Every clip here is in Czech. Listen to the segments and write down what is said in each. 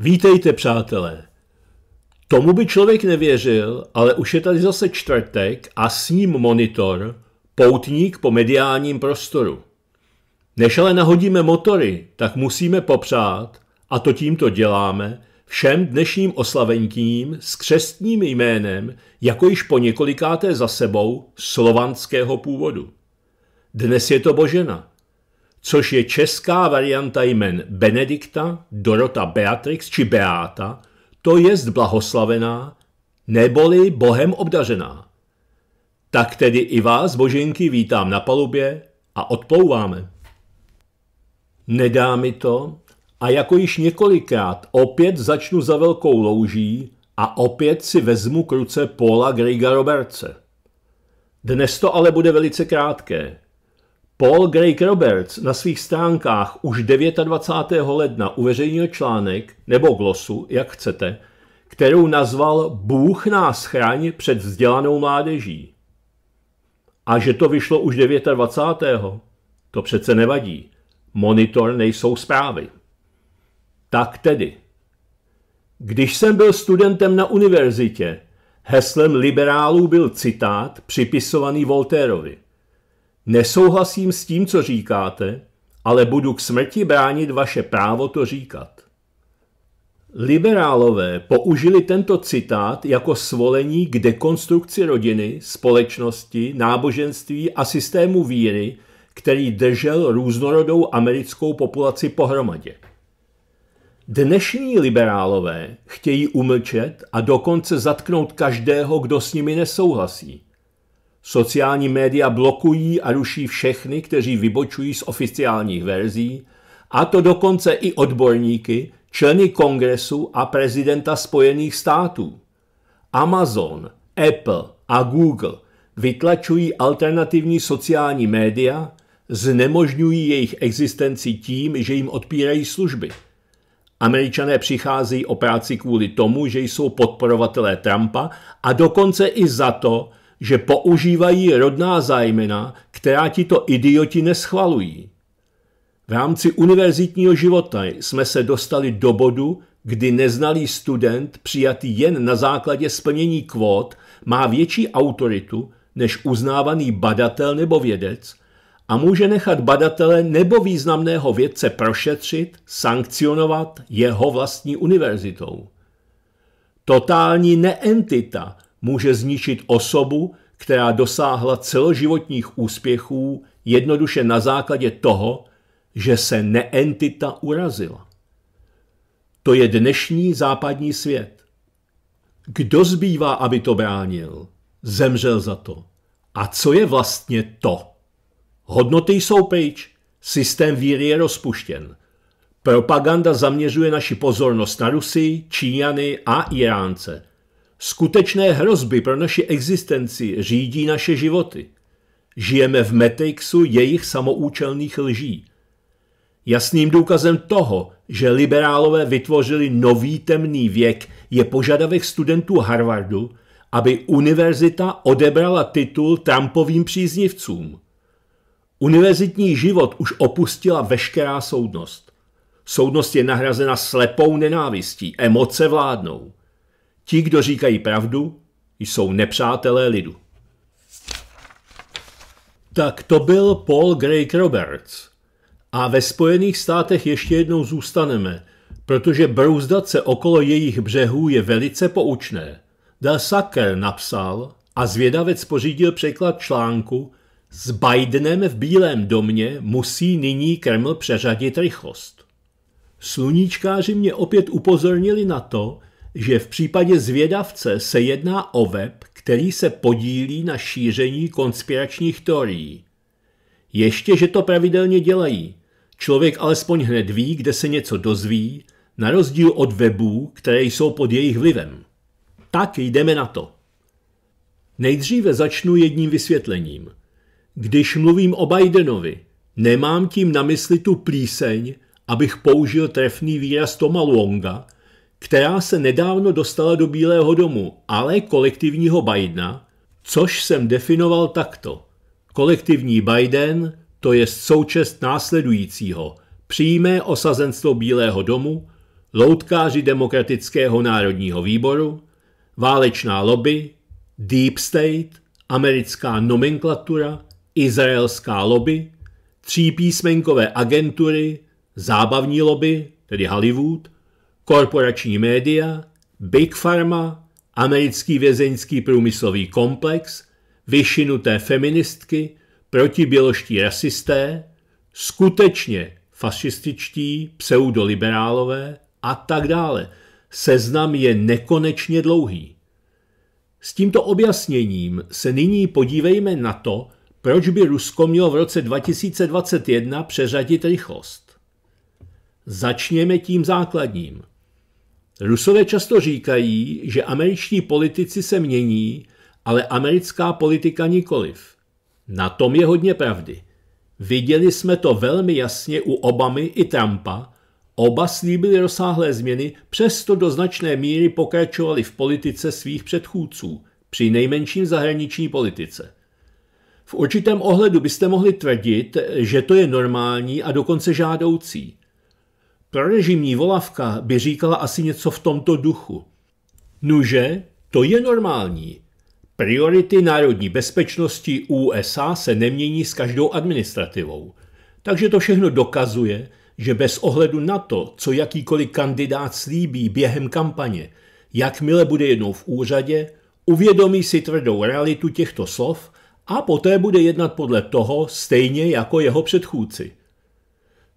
Vítejte, přátelé. Tomu by člověk nevěřil, ale už je tady zase čtvrtek a s ním monitor, poutník po mediálním prostoru. Než ale nahodíme motory, tak musíme popřát, a to tímto děláme, všem dnešním oslavenkým s křestním jménem, jako již po několikáté za sebou, slovanského původu. Dnes je to Božena – což je česká varianta jmen Benedikta, Dorota Beatrix či Beáta, to jest blahoslavená, neboli Bohem obdařená. Tak tedy i vás, boženky, vítám na palubě a odplouváme. Nedá mi to a jako již několikrát opět začnu za velkou louží a opět si vezmu k ruce Paula Griga Roberce. Dnes to ale bude velice krátké. Paul Greg Roberts na svých stránkách už 29. ledna uveřejnil článek, nebo glosu, jak chcete, kterou nazval Bůh nás chraň před vzdělanou mládeží. A že to vyšlo už 29. To přece nevadí. Monitor nejsou zprávy. Tak tedy. Když jsem byl studentem na univerzitě, heslem liberálů byl citát připisovaný Voltérovi. Nesouhlasím s tím, co říkáte, ale budu k smrti bránit vaše právo to říkat. Liberálové použili tento citát jako svolení k dekonstrukci rodiny, společnosti, náboženství a systému víry, který držel různorodou americkou populaci pohromadě. Dnešní liberálové chtějí umlčet a dokonce zatknout každého, kdo s nimi nesouhlasí. Sociální média blokují a ruší všechny, kteří vybočují z oficiálních verzí, a to dokonce i odborníky, členy kongresu a prezidenta Spojených států. Amazon, Apple a Google vytlačují alternativní sociální média, znemožňují jejich existenci tím, že jim odpírají služby. Američané přicházejí o práci kvůli tomu, že jsou podporovatelé Trumpa a dokonce i za to, že používají rodná zájmena, která ti to idioti neschvalují. V rámci univerzitního života jsme se dostali do bodu, kdy neznalý student, přijatý jen na základě splnění kvót, má větší autoritu než uznávaný badatel nebo vědec a může nechat badatele nebo významného vědce prošetřit, sankcionovat jeho vlastní univerzitou. Totální neentita může zničit osobu, která dosáhla celoživotních úspěchů jednoduše na základě toho, že se neentita urazila. To je dnešní západní svět. Kdo zbývá, aby to bránil? Zemřel za to. A co je vlastně to? Hodnoty jsou pryč, systém víry je rozpuštěn. Propaganda zaměřuje naši pozornost na Rusy, Číňany a Iránce – Skutečné hrozby pro naši existenci řídí naše životy. Žijeme v metexu jejich samoučelných lží. Jasným důkazem toho, že liberálové vytvořili nový temný věk, je požadavek studentů Harvardu, aby univerzita odebrala titul Trumpovým příznivcům. Univerzitní život už opustila veškerá soudnost. Soudnost je nahrazena slepou nenávistí, emoce vládnou. Ti, kdo říkají pravdu, jsou nepřátelé lidu. Tak to byl Paul Greg Roberts. A ve Spojených státech ještě jednou zůstaneme, protože brouzdat se okolo jejich břehů je velice poučné. Del Sacker napsal a zvědavec pořídil překlad článku S Bidenem v Bílém domě musí nyní Kreml přeřadit rychlost. Sluníčkáři mě opět upozornili na to, že v případě zvědavce se jedná o web, který se podílí na šíření konspiračních teorií. Ještě, že to pravidelně dělají. Člověk alespoň hned ví, kde se něco dozví, na rozdíl od webů, které jsou pod jejich vlivem. Tak jdeme na to. Nejdříve začnu jedním vysvětlením. Když mluvím o Bidenovi, nemám tím na mysli tu plíseň, abych použil trefný výraz Toma Longa, která se nedávno dostala do Bílého domu, ale kolektivního Bidena, což jsem definoval takto. Kolektivní Biden, to je součest následujícího, přímé osazenstvo Bílého domu, loutkáři Demokratického národního výboru, válečná lobby, Deep State, americká nomenklatura, izraelská lobby, písmenkové agentury, zábavní lobby, tedy Hollywood – korporační média, Big Pharma, americký vězeňský průmyslový komplex, vyšinuté feministky, protiběloští rasisté, skutečně fašističtí, pseudoliberálové a tak dále. Seznam je nekonečně dlouhý. S tímto objasněním se nyní podívejme na to, proč by Rusko mělo v roce 2021 přeřadit rychlost. Začněme tím základním – Rusové často říkají, že američtí politici se mění, ale americká politika nikoliv. Na tom je hodně pravdy. Viděli jsme to velmi jasně u Obamy i Trumpa. Oba slíbili rozsáhlé změny, přesto do značné míry pokračovali v politice svých předchůdců, při nejmenším zahraniční politice. V určitém ohledu byste mohli tvrdit, že to je normální a dokonce žádoucí prorežimní volavka by říkala asi něco v tomto duchu. Nuže, to je normální. Priority národní bezpečnosti USA se nemění s každou administrativou. Takže to všechno dokazuje, že bez ohledu na to, co jakýkoliv kandidát slíbí během kampaně, jakmile bude jednou v úřadě, uvědomí si tvrdou realitu těchto slov a poté bude jednat podle toho stejně jako jeho předchůdci.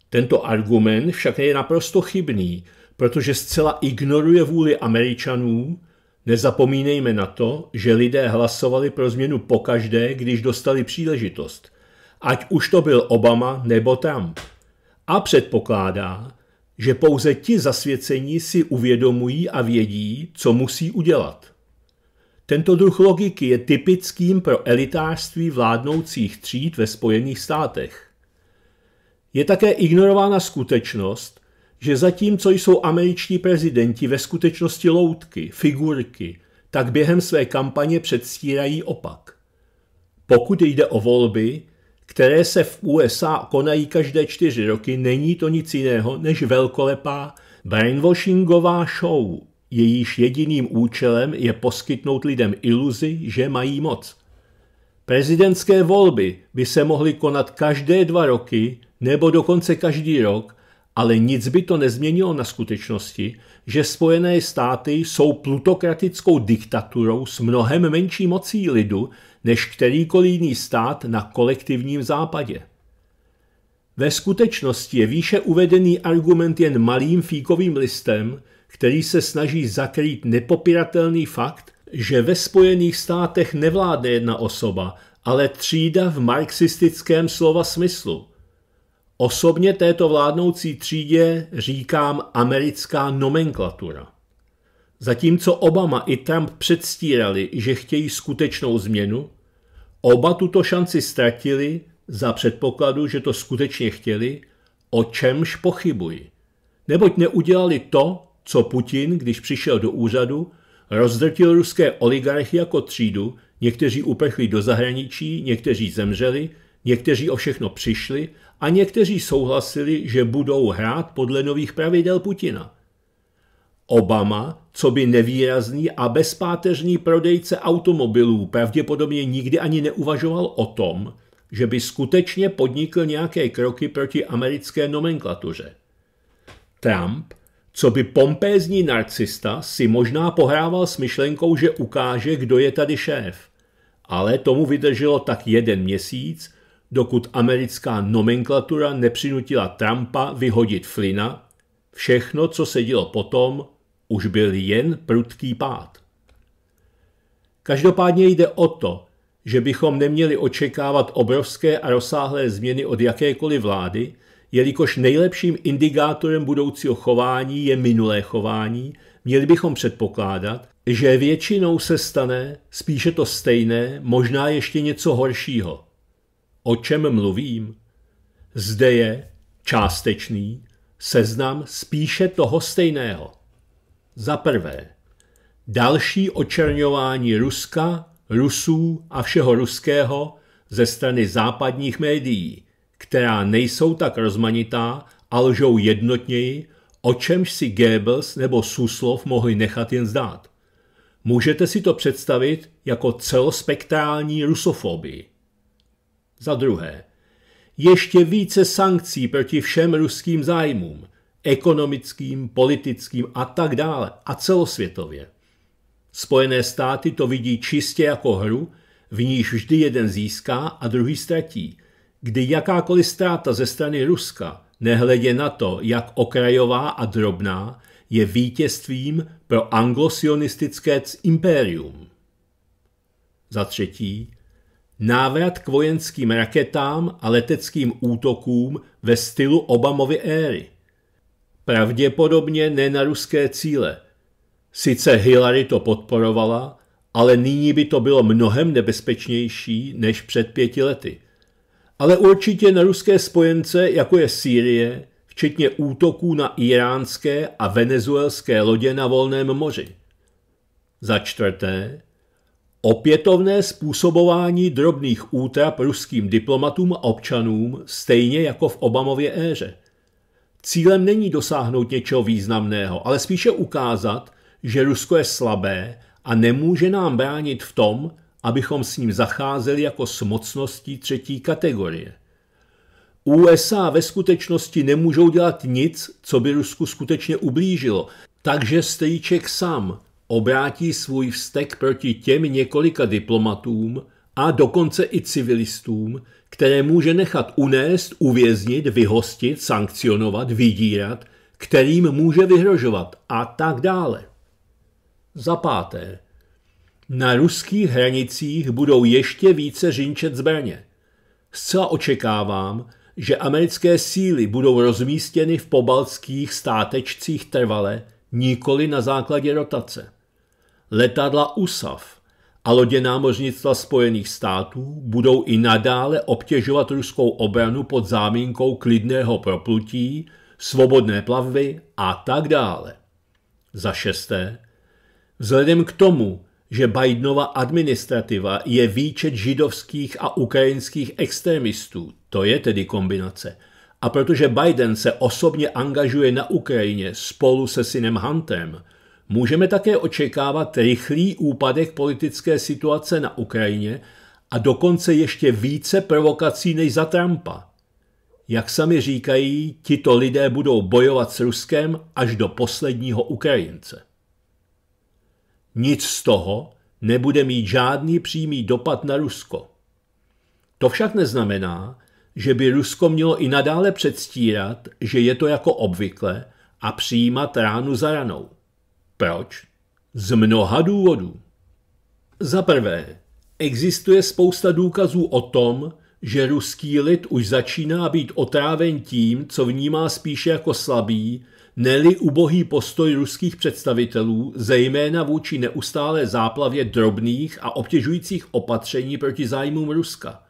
Tento argument však je naprosto chybný, protože zcela ignoruje vůli Američanů. Nezapomínejme na to, že lidé hlasovali pro změnu pokaždé, když dostali příležitost, ať už to byl Obama nebo Trump. A předpokládá, že pouze ti zasvěcení si uvědomují a vědí, co musí udělat. Tento druh logiky je typickým pro elitářství vládnoucích tříd ve Spojených státech. Je také ignorována skutečnost, že zatímco jsou američtí prezidenti ve skutečnosti loutky, figurky, tak během své kampaně předstírají opak. Pokud jde o volby, které se v USA konají každé čtyři roky, není to nic jiného než velkolepá brainwashingová show, jejíž jediným účelem je poskytnout lidem iluzi, že mají moc. Prezidentské volby by se mohly konat každé dva roky nebo dokonce každý rok, ale nic by to nezměnilo na skutečnosti, že Spojené státy jsou plutokratickou diktaturou s mnohem menší mocí lidu než kterýkoliv jiný stát na kolektivním západě. Ve skutečnosti je výše uvedený argument jen malým fíkovým listem, který se snaží zakrýt nepopiratelný fakt, že ve Spojených státech nevládne jedna osoba, ale třída v marxistickém slova smyslu – Osobně této vládnoucí třídě říkám americká nomenklatura. Zatímco Obama i Trump předstírali, že chtějí skutečnou změnu, oba tuto šanci ztratili za předpokladu, že to skutečně chtěli, o čemž pochybuji. Neboť neudělali to, co Putin, když přišel do úřadu, rozdrtil ruské oligarchy jako třídu, někteří uprchli do zahraničí, někteří zemřeli, někteří o všechno přišli a někteří souhlasili, že budou hrát podle nových pravidel Putina. Obama, co by nevýrazný a bezpáteřní prodejce automobilů, pravděpodobně nikdy ani neuvažoval o tom, že by skutečně podnikl nějaké kroky proti americké nomenklatuře. Trump, co by pompézní narcista, si možná pohrával s myšlenkou, že ukáže, kdo je tady šéf. Ale tomu vydrželo tak jeden měsíc dokud americká nomenklatura nepřinutila Trumpa vyhodit Flina, všechno, co se dělo potom, už byl jen prudký pád. Každopádně jde o to, že bychom neměli očekávat obrovské a rozsáhlé změny od jakékoliv vlády, jelikož nejlepším indikátorem budoucího chování je minulé chování, měli bychom předpokládat, že většinou se stane spíše to stejné, možná ještě něco horšího – o čem mluvím? Zde je částečný seznam spíše toho stejného. Za prvé, další očerňování Ruska, Rusů a všeho ruského ze strany západních médií, která nejsou tak rozmanitá a lžou jednotněji, o čemž si Goebbels nebo Suslov mohli nechat jen zdát. Můžete si to představit jako celospektrální rusofobii. Za druhé, ještě více sankcí proti všem ruským zájmům, ekonomickým, politickým a tak dále a celosvětově. Spojené státy to vidí čistě jako hru, v níž vždy jeden získá a druhý ztratí, kdy jakákoliv ztráta ze strany Ruska, nehledě na to, jak okrajová a drobná, je vítězstvím pro anglosionistické impérium. Za třetí, Návrat k vojenským raketám a leteckým útokům ve stylu Obamovy éry. Pravděpodobně ne na ruské cíle. Sice Hillary to podporovala, ale nyní by to bylo mnohem nebezpečnější než před pěti lety. Ale určitě na ruské spojence, jako je Sýrie, včetně útoků na iránské a venezuelské lodě na volném moři. Za čtvrté, Opětovné způsobování drobných útrap ruským diplomatům a občanům, stejně jako v Obamově éře. Cílem není dosáhnout něčeho významného, ale spíše ukázat, že Rusko je slabé a nemůže nám bránit v tom, abychom s ním zacházeli jako s mocností třetí kategorie. USA ve skutečnosti nemůžou dělat nic, co by Rusku skutečně ublížilo, takže strýček sam obrátí svůj vztek proti těm několika diplomatům a dokonce i civilistům, které může nechat unést, uvěznit, vyhostit, sankcionovat, vydírat, kterým může vyhrožovat a tak dále. Za páté. Na ruských hranicích budou ještě více řinčet zbraně. Zcela očekávám, že americké síly budou rozmístěny v pobaltských státečcích trvale, nikoli na základě rotace letadla USAF a lodě námořnictva Spojených států budou i nadále obtěžovat ruskou obranu pod zámínkou klidného proplutí, svobodné plavby a tak dále. Za šesté, vzhledem k tomu, že Bidenova administrativa je výčet židovských a ukrajinských extremistů, to je tedy kombinace, a protože Biden se osobně angažuje na Ukrajině spolu se synem Huntem – Můžeme také očekávat rychlý úpadek politické situace na Ukrajině a dokonce ještě více provokací než za Trumpa. Jak sami říkají, tito lidé budou bojovat s Ruskem až do posledního Ukrajince. Nic z toho nebude mít žádný přímý dopad na Rusko. To však neznamená, že by Rusko mělo i nadále předstírat, že je to jako obvykle a přijímat ránu za ranou. Proč? Z mnoha důvodů. Za prvé, existuje spousta důkazů o tom, že ruský lid už začíná být otráven tím, co vnímá spíše jako slabý, neli ubohý postoj ruských představitelů, zejména vůči neustálé záplavě drobných a obtěžujících opatření proti zájmům Ruska.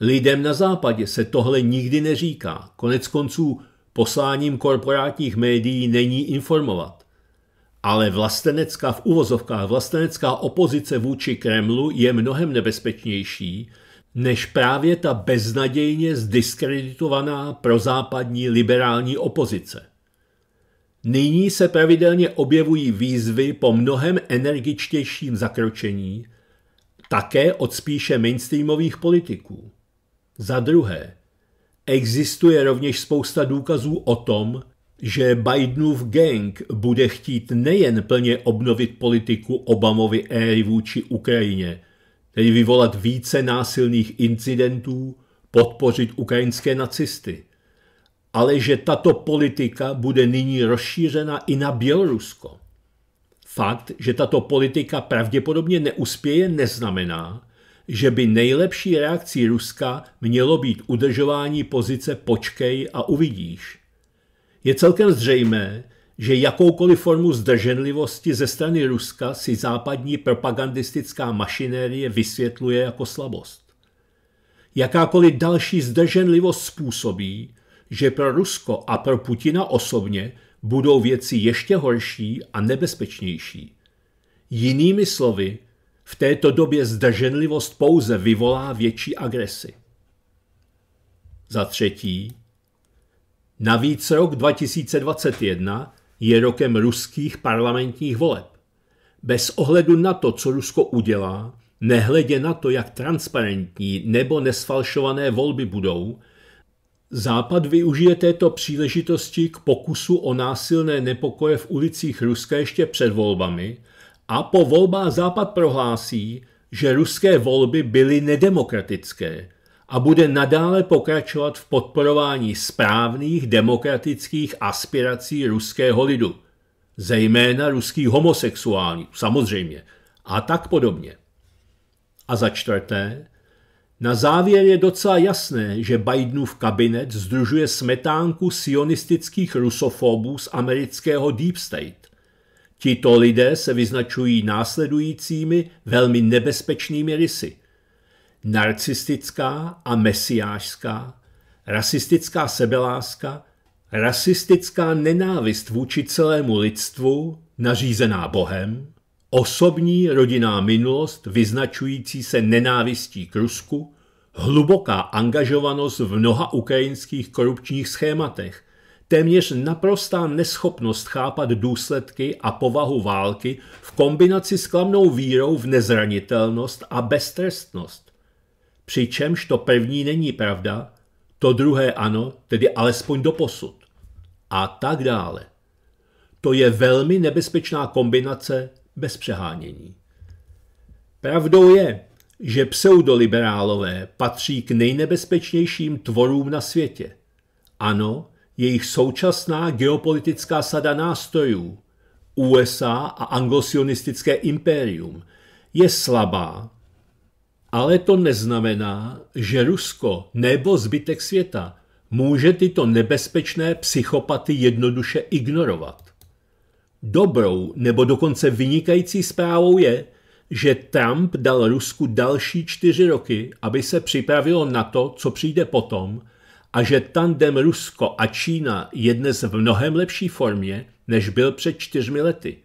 Lidem na západě se tohle nikdy neříká, konec konců posláním korporátních médií není informovat ale vlastenecká v uvozovkách vlastenecká opozice vůči Kremlu je mnohem nebezpečnější než právě ta beznadějně zdiskreditovaná prozápadní liberální opozice. Nyní se pravidelně objevují výzvy po mnohem energičtějším zakročení, také od spíše mainstreamových politiků. Za druhé, existuje rovněž spousta důkazů o tom, že Bidenův gang bude chtít nejen plně obnovit politiku Obamovy éry vůči Ukrajině, tedy vyvolat více násilných incidentů, podpořit ukrajinské nacisty, ale že tato politika bude nyní rozšířena i na Bělorusko. Fakt, že tato politika pravděpodobně neuspěje, neznamená, že by nejlepší reakcí Ruska mělo být udržování pozice počkej a uvidíš – je celkem zřejmé, že jakoukoliv formu zdrženlivosti ze strany Ruska si západní propagandistická mašinérie vysvětluje jako slabost. Jakákoliv další zdrženlivost způsobí, že pro Rusko a pro Putina osobně budou věci ještě horší a nebezpečnější. Jinými slovy, v této době zdrženlivost pouze vyvolá větší agresi. Za třetí, Navíc rok 2021 je rokem ruských parlamentních voleb. Bez ohledu na to, co Rusko udělá, nehledě na to, jak transparentní nebo nesfalšované volby budou, Západ využije této příležitosti k pokusu o násilné nepokoje v ulicích Ruska ještě před volbami a po volbách Západ prohlásí, že ruské volby byly nedemokratické, a bude nadále pokračovat v podporování správných demokratických aspirací ruského lidu, zejména ruských homosexuální, samozřejmě, a tak podobně. A za čtvrté, na závěr je docela jasné, že Bidenův kabinet združuje smetánku sionistických rusofobů z amerického Deep State. Tito lidé se vyznačují následujícími velmi nebezpečnými rysy – narcistická a mesiářská, rasistická sebeláska, rasistická nenávist vůči celému lidstvu, nařízená Bohem, osobní rodinná minulost vyznačující se nenávistí k Rusku, hluboká angažovanost v mnoha ukrajinských korupčních schématech, téměř naprostá neschopnost chápat důsledky a povahu války v kombinaci s klamnou vírou v nezranitelnost a beztrestnost přičemž to první není pravda, to druhé ano, tedy alespoň do posud. A tak dále. To je velmi nebezpečná kombinace bez přehánění. Pravdou je, že pseudoliberálové patří k nejnebezpečnějším tvorům na světě. Ano, jejich současná geopolitická sada nástrojů, USA a anglosionistické impérium, je slabá ale to neznamená, že Rusko nebo zbytek světa může tyto nebezpečné psychopaty jednoduše ignorovat. Dobrou nebo dokonce vynikající zprávou je, že Trump dal Rusku další čtyři roky, aby se připravilo na to, co přijde potom, a že tandem Rusko a Čína je dnes v mnohem lepší formě, než byl před čtyřmi lety.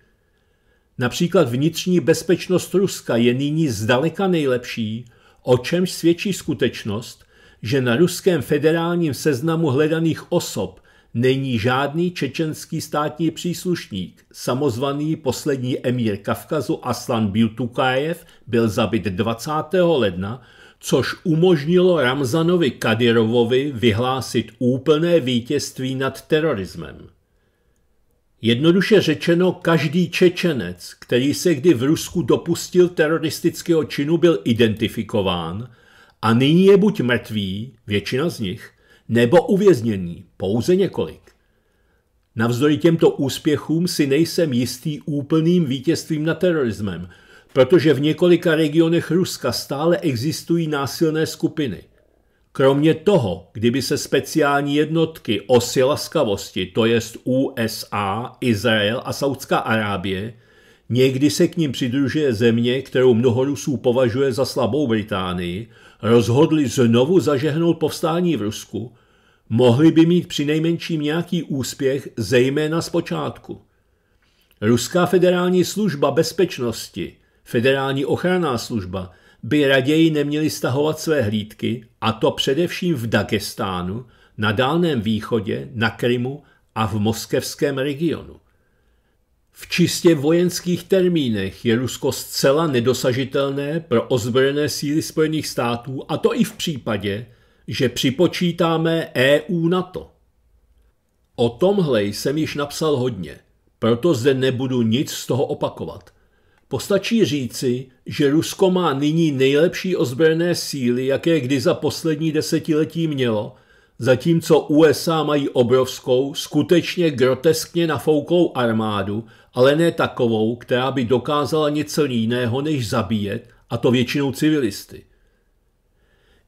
Například vnitřní bezpečnost Ruska je nyní zdaleka nejlepší, o čemž svědčí skutečnost, že na ruském federálním seznamu hledaných osob není žádný čečenský státní příslušník. Samozvaný poslední emír Kavkazu Aslan Biutukajev byl zabit 20. ledna, což umožnilo Ramzanovi Kadyrovovi vyhlásit úplné vítězství nad terorismem. Jednoduše řečeno, každý Čečenec, který se kdy v Rusku dopustil teroristického činu, byl identifikován a nyní je buď mrtvý, většina z nich, nebo uvězněný, pouze několik. Navzdory těmto úspěchům si nejsem jistý úplným vítězstvím nad terorismem, protože v několika regionech Ruska stále existují násilné skupiny. Kromě toho, kdyby se speciální jednotky o laskavosti, to jest USA, Izrael a Saudská Arábie, někdy se k ním přidružuje země, kterou mnoho Rusů považuje za slabou Británii, rozhodli znovu zažehnout povstání v Rusku, mohli by mít přinejmenším nějaký úspěch, zejména z počátku. Ruská federální služba bezpečnosti, federální ochranná služba, by raději neměli stahovat své hlídky, a to především v Dagestánu, na Dálném východě, na Krymu a v moskevském regionu. V čistě vojenských termínech je Rusko zcela nedosažitelné pro ozbrojené síly Spojených států, a to i v případě, že připočítáme EU NATO. O tomhle jsem již napsal hodně, proto zde nebudu nic z toho opakovat – Postačí říci, že Rusko má nyní nejlepší ozbrojené síly, jaké kdy za poslední desetiletí mělo, zatímco USA mají obrovskou, skutečně groteskně nafouklou armádu, ale ne takovou, která by dokázala něco jiného než zabíjet, a to většinou civilisty.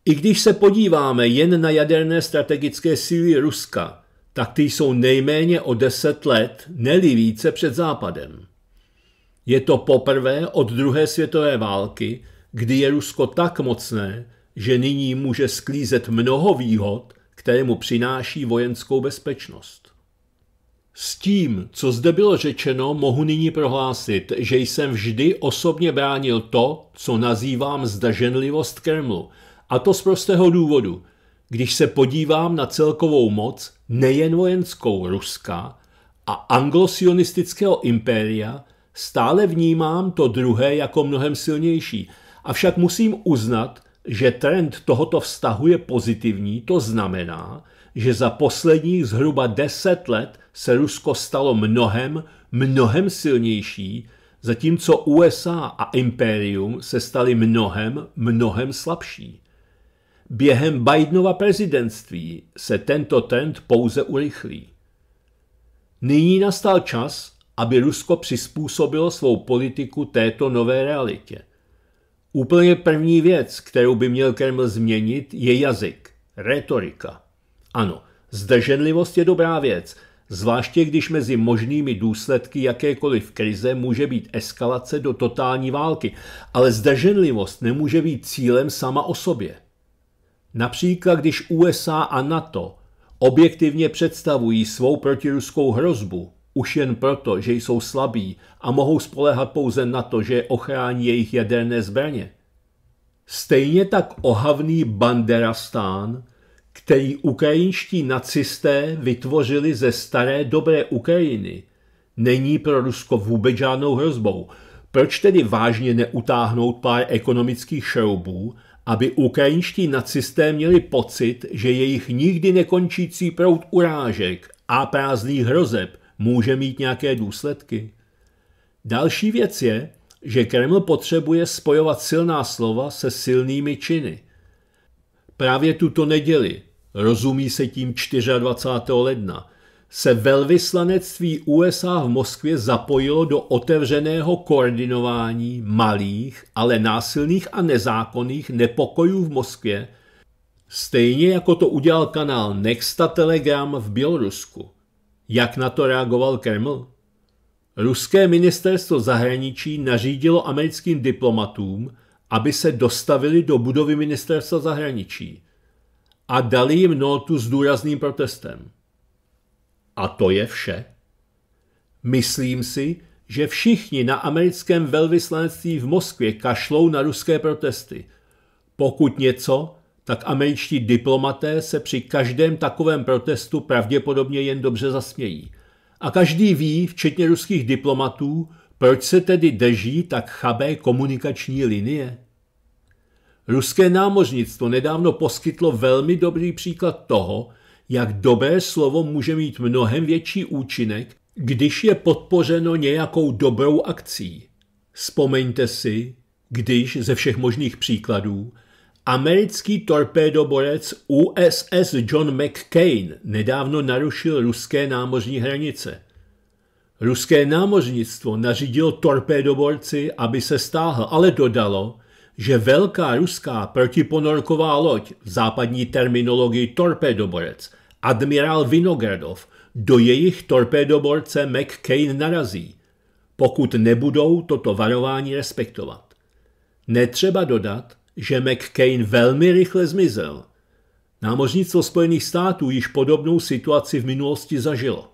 I když se podíváme jen na jaderné strategické síly Ruska, tak ty jsou nejméně o deset let, neli více před Západem. Je to poprvé od druhé světové války, kdy je Rusko tak mocné, že nyní může sklízet mnoho výhod, které mu přináší vojenskou bezpečnost. S tím, co zde bylo řečeno, mohu nyní prohlásit, že jsem vždy osobně bránil to, co nazývám zdaženlivost Kremlu. A to z prostého důvodu. Když se podívám na celkovou moc, nejen vojenskou Ruska a anglosionistického impéria, stále vnímám to druhé jako mnohem silnější. Avšak musím uznat, že trend tohoto vztahu je pozitivní, to znamená, že za posledních zhruba deset let se Rusko stalo mnohem, mnohem silnější, zatímco USA a imperium se staly mnohem, mnohem slabší. Během Bidenova prezidentství se tento trend pouze urychlí. Nyní nastal čas, aby Rusko přizpůsobilo svou politiku této nové realitě. Úplně první věc, kterou by měl Kreml změnit, je jazyk, retorika. Ano, zdrženlivost je dobrá věc, zvláště když mezi možnými důsledky jakékoliv krize může být eskalace do totální války, ale zdrženlivost nemůže být cílem sama o sobě. Například když USA a NATO objektivně představují svou protiruskou hrozbu, už jen proto, že jsou slabí a mohou spolehat pouze na to, že je ochrání jejich jaderné zbraně. Stejně tak ohavný Banderastán, který ukrajinští nacisté vytvořili ze staré dobré Ukrajiny, není pro Rusko vůbec žádnou hrozbou. Proč tedy vážně neutáhnout pár ekonomických šroubů, aby ukrajinští nacisté měli pocit, že jejich nikdy nekončící proud urážek a prázdných hrozeb může mít nějaké důsledky. Další věc je, že Kreml potřebuje spojovat silná slova se silnými činy. Právě tuto neděli, rozumí se tím 24. ledna, se velvyslanectví USA v Moskvě zapojilo do otevřeného koordinování malých, ale násilných a nezákonných nepokojů v Moskvě, stejně jako to udělal kanál Nexta Telegram v Bělorusku. Jak na to reagoval Kreml? Ruské ministerstvo zahraničí nařídilo americkým diplomatům, aby se dostavili do budovy ministerstva zahraničí a dali jim notu s důrazným protestem. A to je vše. Myslím si, že všichni na americkém velvyslanectví v Moskvě kašlou na ruské protesty. Pokud něco, tak američtí diplomaté se při každém takovém protestu pravděpodobně jen dobře zasmějí. A každý ví, včetně ruských diplomatů, proč se tedy drží tak chabé komunikační linie? Ruské námořnictvo nedávno poskytlo velmi dobrý příklad toho, jak dobré slovo může mít mnohem větší účinek, když je podpořeno nějakou dobrou akcí. Vzpomeňte si, když ze všech možných příkladů Americký torpédoborec USS John McCain nedávno narušil ruské námořní hranice. Ruské námořnictvo nařídilo torpédoborci, aby se stáhl, ale dodalo, že velká ruská protiponorková loď v západní terminologii torpédoborec admirál Vinogradov do jejich torpédoborce McCain narazí, pokud nebudou toto varování respektovat. Netřeba dodat, že McCain velmi rychle zmizel. Námořnictvo Spojených států již podobnou situaci v minulosti zažilo.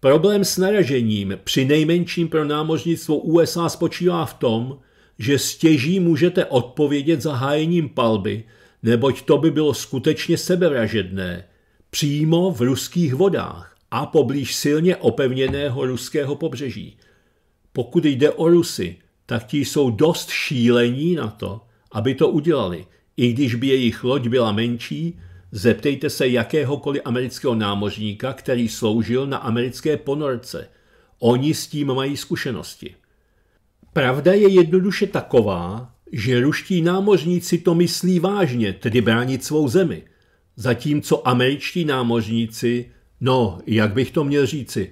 Problém s naražením, při nejmenším pro námořnictvo USA, spočívá v tom, že stěží můžete odpovědět zahájením palby, neboť to by bylo skutečně sebevražedné, přímo v ruských vodách a poblíž silně opevněného ruského pobřeží. Pokud jde o Rusy, tak ti jsou dost šílení na to, aby to udělali. I když by jejich loď byla menší, zeptejte se jakéhokoliv amerického námořníka, který sloužil na americké ponorce. Oni s tím mají zkušenosti. Pravda je jednoduše taková, že ruští námořníci to myslí vážně, tedy bránit svou zemi. Zatímco američtí námořníci, no, jak bych to měl říci,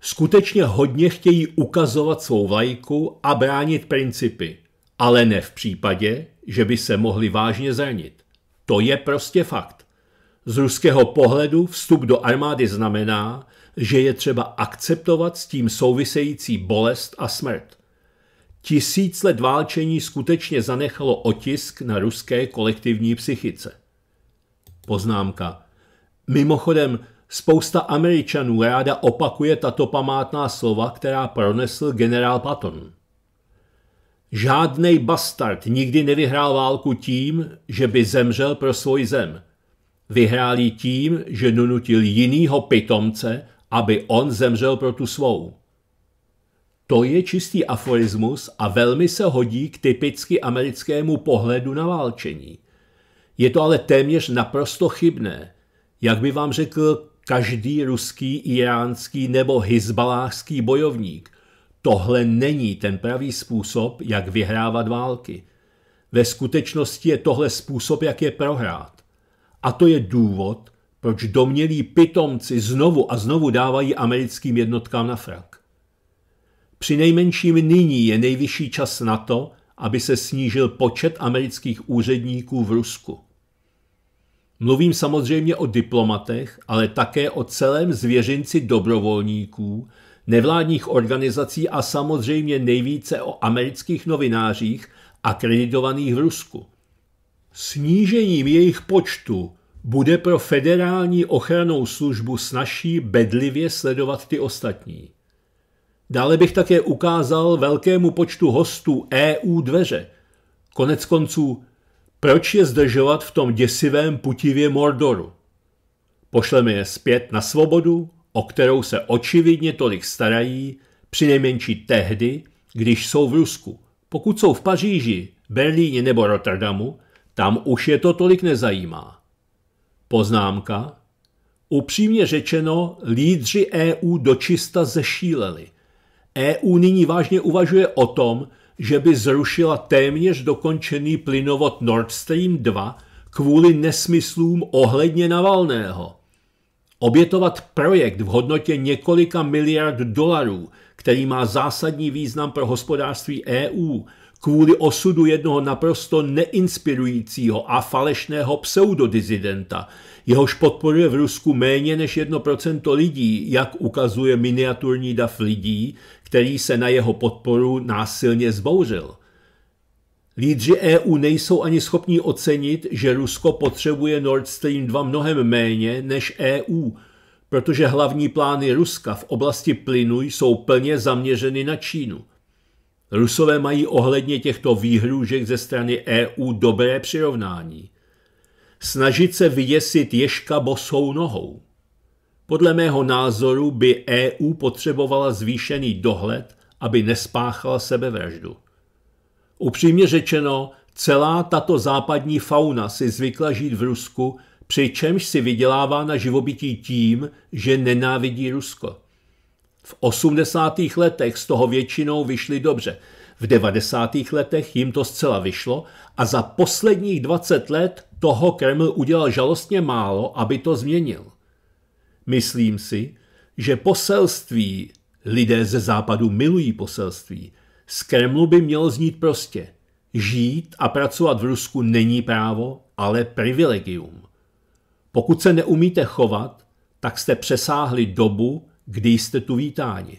skutečně hodně chtějí ukazovat svou vlajku a bránit principy, ale ne v případě, že by se mohli vážně zranit. To je prostě fakt. Z ruského pohledu vstup do armády znamená, že je třeba akceptovat s tím související bolest a smrt. Tisíc let válčení skutečně zanechalo otisk na ruské kolektivní psychice. Poznámka. Mimochodem, Spousta Američanů ráda opakuje tato památná slova, která pronesl generál Patton. Žádný bastard nikdy nevyhrál válku tím, že by zemřel pro svou zem. Vyhrál ji tím, že donutil jinýho pitomce, aby on zemřel pro tu svou. To je čistý aforismus a velmi se hodí k typicky americkému pohledu na válčení. Je to ale téměř naprosto chybné. Jak by vám řekl každý ruský, iránský nebo hizbalářský bojovník. Tohle není ten pravý způsob, jak vyhrávat války. Ve skutečnosti je tohle způsob, jak je prohrát. A to je důvod, proč domělí pitomci znovu a znovu dávají americkým jednotkám na frak. Při nejmenším nyní je nejvyšší čas na to, aby se snížil počet amerických úředníků v Rusku. Mluvím samozřejmě o diplomatech, ale také o celém zvěřinci dobrovolníků, nevládních organizací a samozřejmě nejvíce o amerických novinářích akreditovaných v Rusku. Snížením jejich počtu bude pro federální ochranou službu snažší bedlivě sledovat ty ostatní. Dále bych také ukázal velkému počtu hostů EU dveře. Konec konců proč je zdržovat v tom děsivém putivě Mordoru? Pošleme je zpět na svobodu, o kterou se očividně tolik starají, přinejmenší tehdy, když jsou v Rusku. Pokud jsou v Paříži, Berlíně nebo Rotterdamu, tam už je to tolik nezajímá. Poznámka. Upřímně řečeno, lídři EU dočista zešíleli. EU nyní vážně uvažuje o tom, že by zrušila téměř dokončený plynovod Nord Stream 2 kvůli nesmyslům ohledně Navalného. Obětovat projekt v hodnotě několika miliard dolarů, který má zásadní význam pro hospodářství EU, kvůli osudu jednoho naprosto neinspirujícího a falešného pseudodizidenta, jehož podporuje v Rusku méně než 1% lidí, jak ukazuje miniaturní dav lidí, který se na jeho podporu násilně zbouřil. Lídři EU nejsou ani schopní ocenit, že Rusko potřebuje Nord Stream 2 mnohem méně než EU, protože hlavní plány Ruska v oblasti plynu jsou plně zaměřeny na Čínu. Rusové mají ohledně těchto výhrůžek ze strany EU dobré přirovnání. Snažit se vyděsit ješka bosou nohou. Podle mého názoru by EU potřebovala zvýšený dohled, aby nespáchala sebevraždu. Upřímně řečeno, celá tato západní fauna si zvykla žít v Rusku, přičemž si vydělává na živobytí tím, že nenávidí Rusko. V 80. letech z toho většinou vyšli dobře, v 90. letech jim to zcela vyšlo a za posledních 20 let toho Kreml udělal žalostně málo, aby to změnil. Myslím si, že poselství, lidé ze západu milují poselství, z Kremlu by mělo znít prostě. Žít a pracovat v Rusku není právo, ale privilegium. Pokud se neumíte chovat, tak jste přesáhli dobu, kdy jste tu vítáni.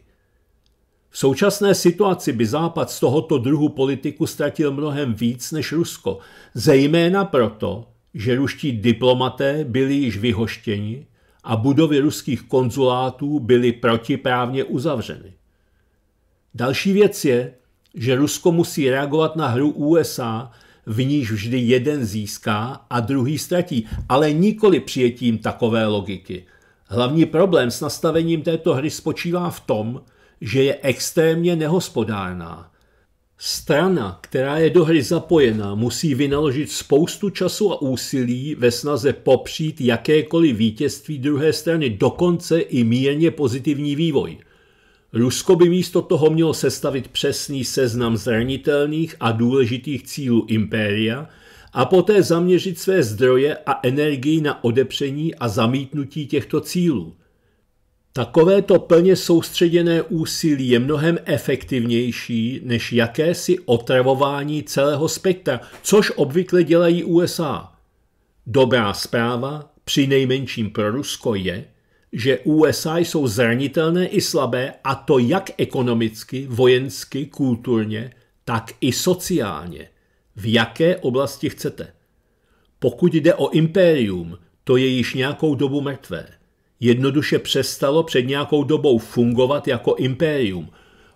V současné situaci by Západ z tohoto druhu politiku ztratil mnohem víc než Rusko, zejména proto, že ruští diplomaté byli již vyhoštěni a budovy ruských konzulátů byly protiprávně uzavřeny. Další věc je, že Rusko musí reagovat na hru USA, v níž vždy jeden získá a druhý ztratí, ale nikoli přijetím takové logiky. Hlavní problém s nastavením této hry spočívá v tom, že je extrémně nehospodárná – Strana, která je do hry zapojená, musí vynaložit spoustu času a úsilí ve snaze popřít jakékoliv vítězství druhé strany, dokonce i mírně pozitivní vývoj. Rusko by místo toho mělo sestavit přesný seznam zranitelných a důležitých cílů impéria a poté zaměřit své zdroje a energii na odepření a zamítnutí těchto cílů – Takovéto plně soustředěné úsilí je mnohem efektivnější než jakési otravování celého spektra, což obvykle dělají USA. Dobrá zpráva, při nejmenším pro Rusko, je, že USA jsou zranitelné i slabé, a to jak ekonomicky, vojensky, kulturně, tak i sociálně. V jaké oblasti chcete? Pokud jde o impérium, to je již nějakou dobu mrtvé jednoduše přestalo před nějakou dobou fungovat jako impérium.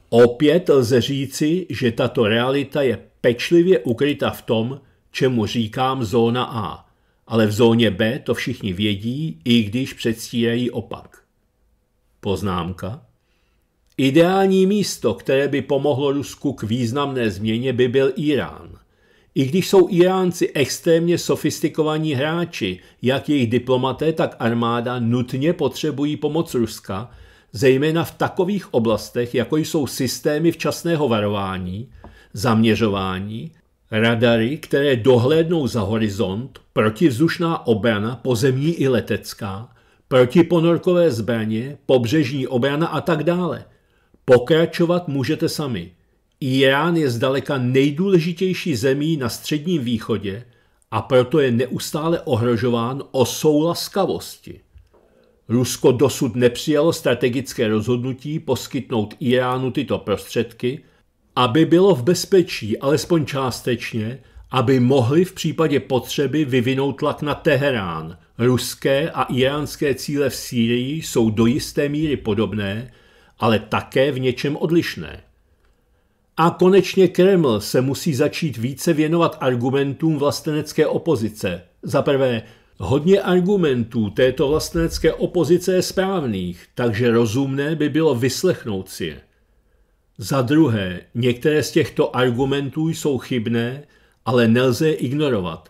Opět lze říci, že tato realita je pečlivě ukryta v tom, čemu říkám zóna A, ale v zóně B to všichni vědí, i když předstírají opak. Poznámka. Ideální místo, které by pomohlo Rusku k významné změně, by byl Irán – i když jsou Iránci extrémně sofistikovaní hráči, jak jejich diplomaté, tak armáda nutně potřebují pomoc Ruska, zejména v takových oblastech, jako jsou systémy včasného varování, zaměřování, radary, které dohlédnou za horizont, protivzdušná obrana, pozemní i letecká, protiponorkové zbraně, pobřežní obrana a tak dále. Pokračovat můžete sami. Irán je zdaleka nejdůležitější zemí na Středním východě a proto je neustále ohrožován o soulaskavosti. Rusko dosud nepřijalo strategické rozhodnutí poskytnout Iránu tyto prostředky, aby bylo v bezpečí alespoň částečně, aby mohli v případě potřeby vyvinout tlak na Teherán. Ruské a iránské cíle v Sýrii jsou do jisté míry podobné, ale také v něčem odlišné. A konečně Kreml se musí začít více věnovat argumentům vlastenecké opozice. Za prvé, hodně argumentů této vlastenecké opozice je správných, takže rozumné by bylo vyslechnout si je. Za druhé, některé z těchto argumentů jsou chybné, ale nelze je ignorovat.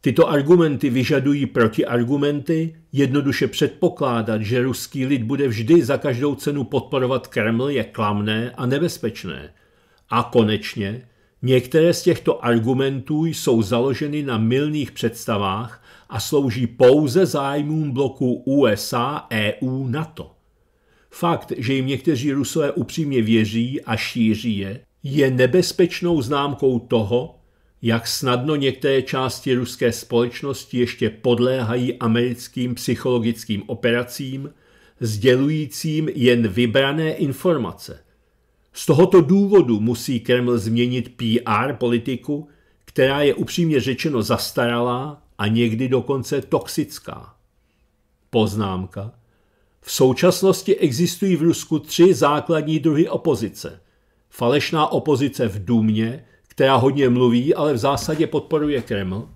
Tyto argumenty vyžadují protiargumenty, jednoduše předpokládat, že ruský lid bude vždy za každou cenu podporovat Kreml je klamné a nebezpečné. A konečně, některé z těchto argumentů jsou založeny na mylných představách a slouží pouze zájmům bloku USA, EU, NATO. Fakt, že jim někteří Rusové upřímně věří a šíří je, je nebezpečnou známkou toho, jak snadno některé části ruské společnosti ještě podléhají americkým psychologickým operacím, sdělujícím jen vybrané informace – z tohoto důvodu musí Kreml změnit PR politiku, která je upřímně řečeno zastaralá a někdy dokonce toxická. Poznámka. V současnosti existují v Rusku tři základní druhy opozice. Falešná opozice v Důmě, která hodně mluví, ale v zásadě podporuje Kreml,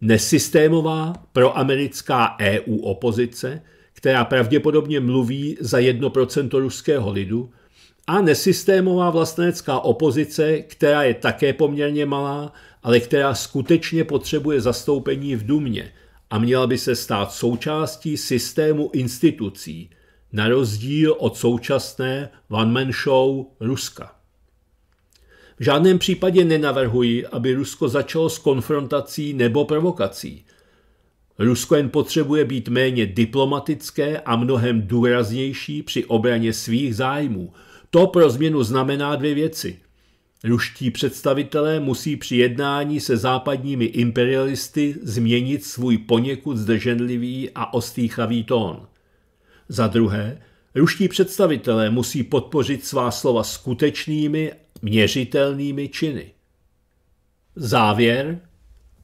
nesystémová proamerická EU opozice, která pravděpodobně mluví za 1% ruského lidu a nesystémová vlastnecká opozice, která je také poměrně malá, ale která skutečně potřebuje zastoupení v Dumě a měla by se stát součástí systému institucí, na rozdíl od současné one-man show Ruska. V žádném případě nenavrhuji, aby Rusko začalo s konfrontací nebo provokací. Rusko jen potřebuje být méně diplomatické a mnohem důraznější při obraně svých zájmů – to pro změnu znamená dvě věci. Ruští představitelé musí při jednání se západními imperialisty změnit svůj poněkud zdrženlivý a ostýchavý tón. Za druhé, ruští představitelé musí podpořit svá slova skutečnými, měřitelnými činy. Závěr.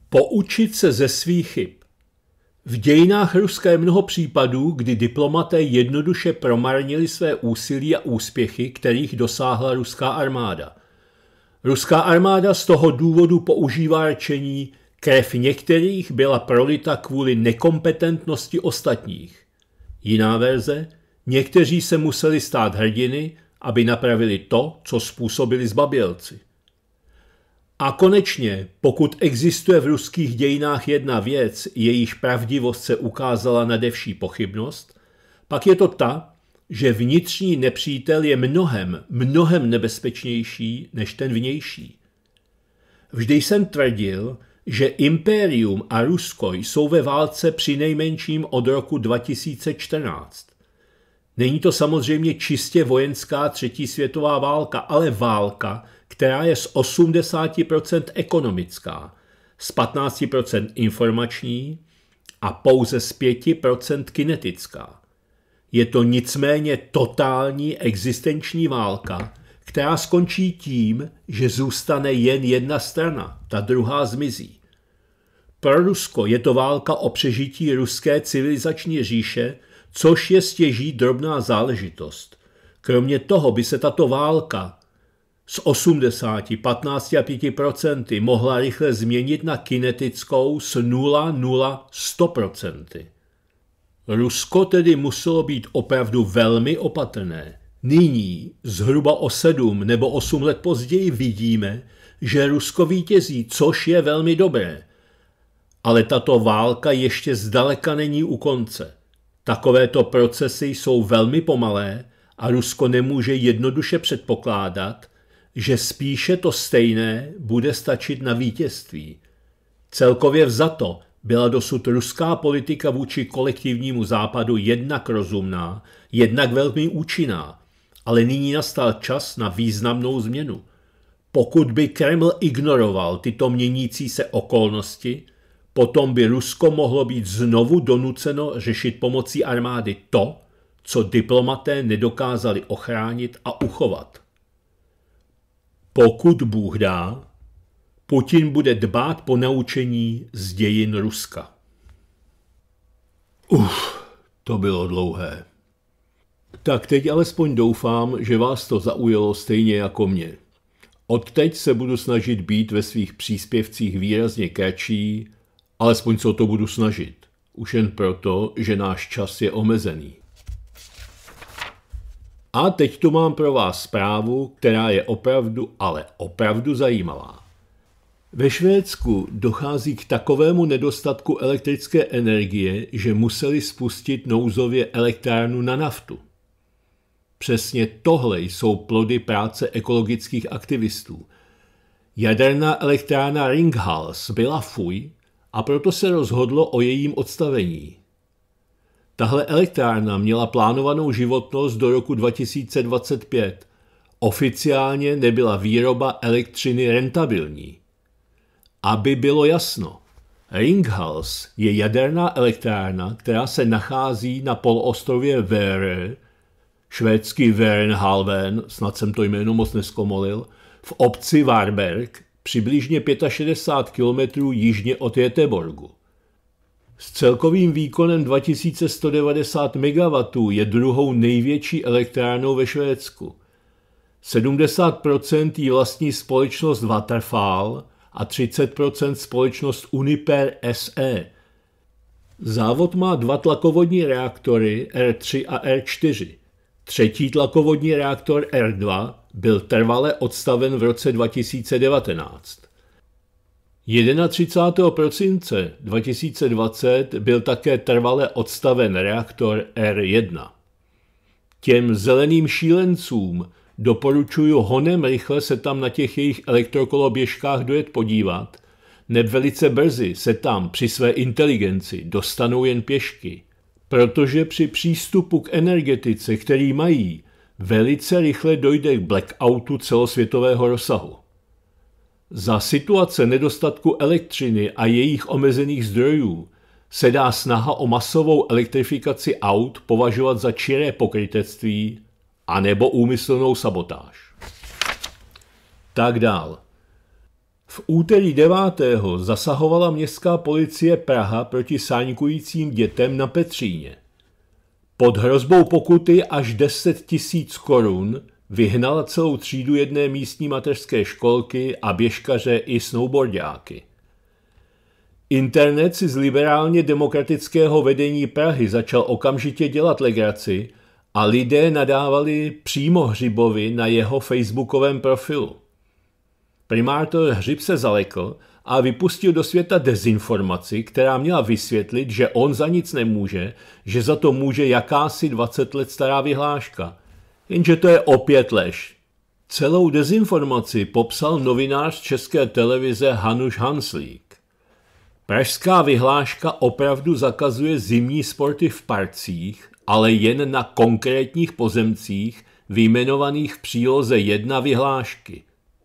Poučit se ze svých chyb. V dějinách Ruska je mnoho případů, kdy diplomaté jednoduše promarnili své úsilí a úspěchy, kterých dosáhla ruská armáda. Ruská armáda z toho důvodu používá rčení krev některých byla prolita kvůli nekompetentnosti ostatních. Jiná verze někteří se museli stát hrdiny, aby napravili to, co způsobili zbabělci. A konečně, pokud existuje v ruských dějinách jedna věc, jejíž pravdivost se ukázala na devší pochybnost, pak je to ta, že vnitřní nepřítel je mnohem, mnohem nebezpečnější než ten vnější. Vždy jsem tvrdil, že Impérium a Rusko jsou ve válce přinejmenším od roku 2014. Není to samozřejmě čistě vojenská třetí světová válka, ale válka, která je z 80% ekonomická, z 15% informační a pouze z 5% kinetická. Je to nicméně totální existenční válka, která skončí tím, že zůstane jen jedna strana, ta druhá zmizí. Pro Rusko je to válka o přežití ruské civilizační říše, což je stěží drobná záležitost. Kromě toho by se tato válka z 80, 15 a 5 mohla rychle změnit na kinetickou z 0, 0, 100 Rusko tedy muselo být opravdu velmi opatrné. Nyní, zhruba o sedm nebo osm let později, vidíme, že Rusko vítězí, což je velmi dobré. Ale tato válka ještě zdaleka není u konce. Takovéto procesy jsou velmi pomalé a Rusko nemůže jednoduše předpokládat, že spíše to stejné bude stačit na vítězství. Celkově vzato byla dosud ruská politika vůči kolektivnímu západu jednak rozumná, jednak velmi účinná, ale nyní nastal čas na významnou změnu. Pokud by Kreml ignoroval tyto měnící se okolnosti, potom by Rusko mohlo být znovu donuceno řešit pomocí armády to, co diplomaté nedokázali ochránit a uchovat. Pokud Bůh dá, Putin bude dbát po naučení z dějin Ruska. Uf, to bylo dlouhé. Tak teď alespoň doufám, že vás to zaujalo stejně jako mě. Odteď se budu snažit být ve svých příspěvcích výrazně kratší, alespoň co to budu snažit. Už jen proto, že náš čas je omezený. A teď tu mám pro vás zprávu, která je opravdu, ale opravdu zajímavá. Ve Švédsku dochází k takovému nedostatku elektrické energie, že museli spustit nouzově elektrárnu na naftu. Přesně tohle jsou plody práce ekologických aktivistů. Jaderná elektrárna Ringhals byla fuj a proto se rozhodlo o jejím odstavení. Tahle elektrárna měla plánovanou životnost do roku 2025. Oficiálně nebyla výroba elektřiny rentabilní. Aby bylo jasno, Ringhals je jaderná elektrárna, která se nachází na poloostrově Vere, švédský Värnhalven, snad jsem to jméno moc neskomolil, v obci Warberg, přibližně 65 km jižně od Jeteborgu. S celkovým výkonem 2190 MW je druhou největší elektrárnou ve Švédsku. 70% jí vlastní společnost Vattenfall a 30% společnost Uniper SE. Závod má dva tlakovodní reaktory R3 a R4. Třetí tlakovodní reaktor R2 byl trvale odstaven v roce 2019. 31. prosince 2020 byl také trvale odstaven reaktor R1. Těm zeleným šílencům doporučuju honem rychle se tam na těch jejich elektrokoloběžkách dojet podívat, neb velice brzy se tam při své inteligenci dostanou jen pěšky, protože při přístupu k energetice, který mají, velice rychle dojde k blackoutu celosvětového rozsahu. Za situace nedostatku elektřiny a jejich omezených zdrojů se dá snaha o masovou elektrifikaci aut považovat za čiré pokrytectví anebo úmyslnou sabotáž. Tak dál. V úterý 9. zasahovala městská policie Praha proti sáňkujícím dětem na Petříně. Pod hrozbou pokuty až 10 tisíc korun – Vyhnal celou třídu jedné místní mateřské školky a běžkaře i snowboardáky. Internet si z liberálně demokratického vedení Prahy začal okamžitě dělat legraci a lidé nadávali přímo Hřibovi na jeho facebookovém profilu. Primátor Hřib se zalekl a vypustil do světa dezinformaci, která měla vysvětlit, že on za nic nemůže, že za to může jakási 20 let stará vyhláška – Jenže to je opět lež. Celou dezinformaci popsal novinář české televize Hanuš Hanslík. Pražská vyhláška opravdu zakazuje zimní sporty v parcích, ale jen na konkrétních pozemcích vyjmenovaných v příloze jedna vyhlášky.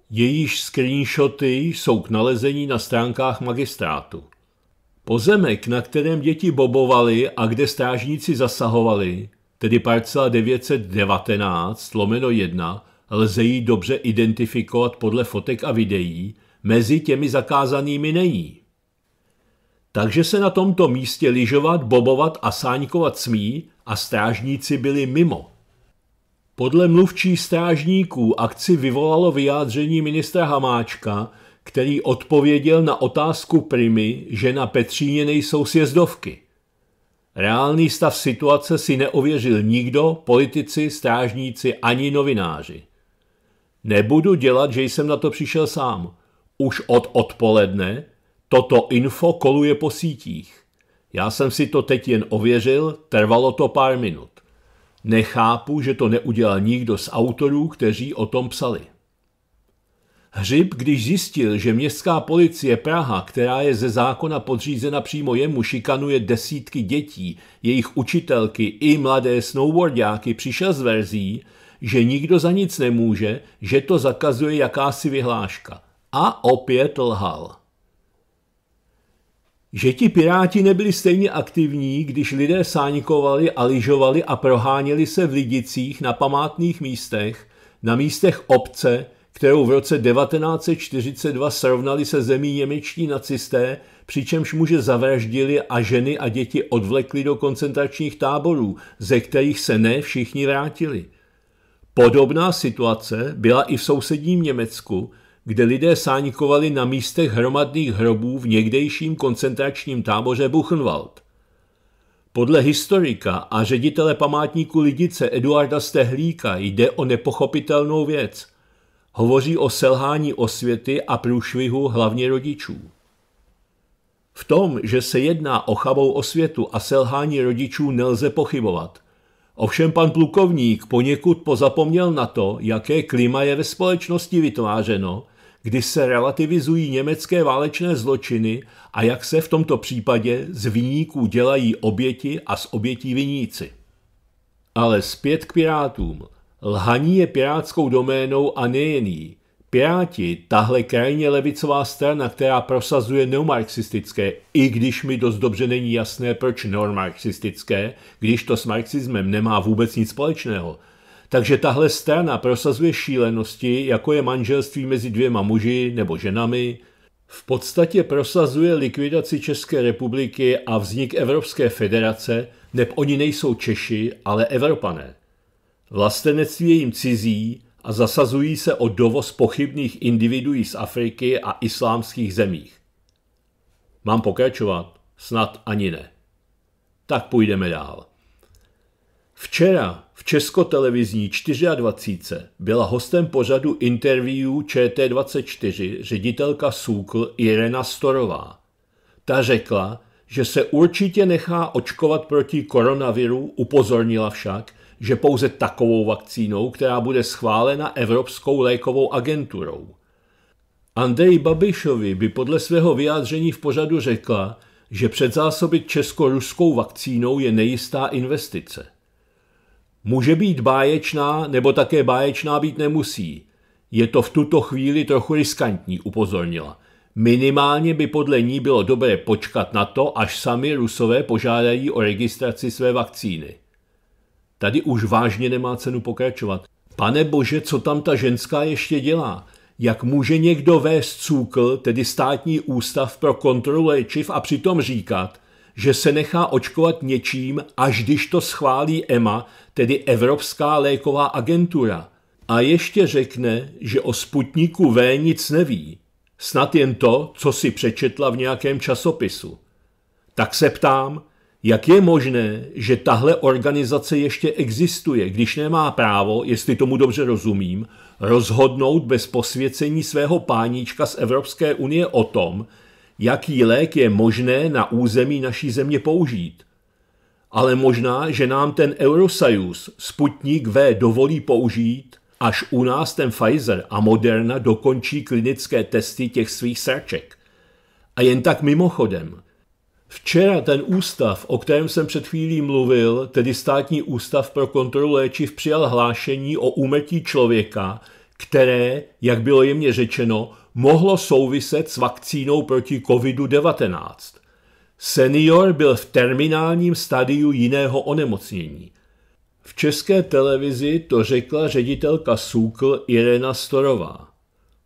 Jejíž screenshoty jsou k nalezení na stránkách magistrátu. Pozemek, na kterém děti bobovaly a kde strážníci zasahovali, tedy parcela 919 lomeno 1, lze ji dobře identifikovat podle fotek a videí, mezi těmi zakázanými není. Takže se na tomto místě lyžovat, bobovat a sáňkovat smí a strážníci byli mimo. Podle mluvčí strážníků akci vyvolalo vyjádření ministra Hamáčka, který odpověděl na otázku Primy, že na Petříně nejsou sjezdovky. Reálný stav situace si neověřil nikdo, politici, strážníci ani novináři. Nebudu dělat, že jsem na to přišel sám. Už od odpoledne toto info koluje po sítích. Já jsem si to teď jen ověřil, trvalo to pár minut. Nechápu, že to neudělal nikdo z autorů, kteří o tom psali. Hřib, když zjistil, že městská policie Praha, která je ze zákona podřízena přímo jemu, šikanuje desítky dětí, jejich učitelky i mladé snowboardiáky, přišel s verzí, že nikdo za nic nemůže, že to zakazuje jakási vyhláška. A opět lhal. Že ti piráti nebyli stejně aktivní, když lidé sáňkovali a lyžovali a proháněli se v lidicích na památných místech, na místech obce, kterou v roce 1942 srovnali se zemí němečtí nacisté, přičemž muže zavraždili a ženy a děti odvlekli do koncentračních táborů, ze kterých se ne všichni vrátili. Podobná situace byla i v sousedním Německu, kde lidé sánikovali na místech hromadných hrobů v někdejším koncentračním táboře Buchenwald. Podle historika a ředitele památníku Lidice Eduarda Stehlíka jde o nepochopitelnou věc hovoří o selhání osvěty a průšvihu hlavně rodičů. V tom, že se jedná o chabou osvětu a selhání rodičů nelze pochybovat. Ovšem pan plukovník poněkud pozapomněl na to, jaké klima je ve společnosti vytvářeno, kdy se relativizují německé válečné zločiny a jak se v tomto případě z viníků dělají oběti a z obětí viníci. Ale zpět k pirátům – Lhaní je pirátskou doménou a nejen jí. Piráti, tahle krajně levicová strana, která prosazuje neomarxistické, i když mi dost dobře není jasné, proč neomarxistické, když to s marxismem nemá vůbec nic společného. Takže tahle strana prosazuje šílenosti, jako je manželství mezi dvěma muži nebo ženami, v podstatě prosazuje likvidaci České republiky a vznik Evropské federace, neb oni nejsou Češi, ale Evropané. Vlastenectví je jim cizí a zasazují se o dovoz pochybných individuí z Afriky a islámských zemích. Mám pokračovat? Snad ani ne. Tak půjdeme dál. Včera v Českotelevizní 24 byla hostem pořadu interview ČT24 ředitelka Sůkl Irena Storová. Ta řekla, že se určitě nechá očkovat proti koronaviru, upozornila však, že pouze takovou vakcínou, která bude schválena Evropskou lékovou agenturou. Andrej Babišovi by podle svého vyjádření v pořadu řekla, že předzásobit Česko ruskou vakcínou je nejistá investice. Může být báječná, nebo také báječná být nemusí. Je to v tuto chvíli trochu riskantní, upozornila. Minimálně by podle ní bylo dobré počkat na to, až sami Rusové požádají o registraci své vakcíny. Tady už vážně nemá cenu pokračovat. Pane bože, co tam ta ženská ještě dělá? Jak může někdo vést cukl, tedy státní ústav pro kontrolu léčiv a přitom říkat, že se nechá očkovat něčím, až když to schválí EMA, tedy Evropská léková agentura. A ještě řekne, že o Sputniku V nic neví. Snad jen to, co si přečetla v nějakém časopisu. Tak se ptám, jak je možné, že tahle organizace ještě existuje, když nemá právo, jestli tomu dobře rozumím, rozhodnout bez posvěcení svého páníčka z Evropské unie o tom, jaký lék je možné na území naší země použít? Ale možná, že nám ten Eurosajus Sputnik V dovolí použít, až u nás ten Pfizer a Moderna dokončí klinické testy těch svých srček. A jen tak mimochodem – Včera ten ústav, o kterém jsem před chvílí mluvil, tedy Státní ústav pro kontrolu léčiv, přijal hlášení o úmrtí člověka, které, jak bylo jemně řečeno, mohlo souviset s vakcínou proti COVID-19. Senior byl v terminálním stadiu jiného onemocnění. V české televizi to řekla ředitelka SÚKL Irena Storová.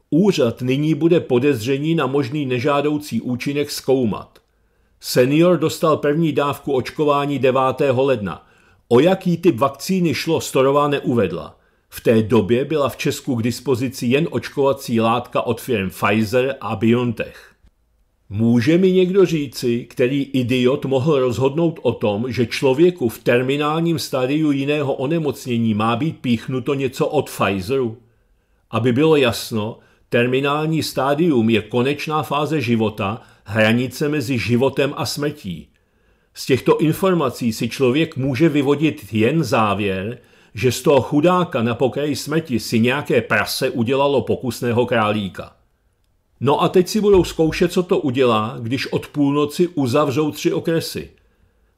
Úřad nyní bude podezření na možný nežádoucí účinek zkoumat – Senior dostal první dávku očkování 9. ledna. O jaký typ vakcíny šlo, Storová neuvedla. V té době byla v Česku k dispozici jen očkovací látka od firm Pfizer a BioNTech. Může mi někdo říci, který idiot mohl rozhodnout o tom, že člověku v terminálním stadiu jiného onemocnění má být píchnuto něco od Pfizeru? Aby bylo jasno, terminální stádium je konečná fáze života hranice mezi životem a smrtí. Z těchto informací si člověk může vyvodit jen závěr, že z toho chudáka na pokraji smrti si nějaké prase udělalo pokusného králíka. No a teď si budou zkoušet, co to udělá, když od půlnoci uzavřou tři okresy.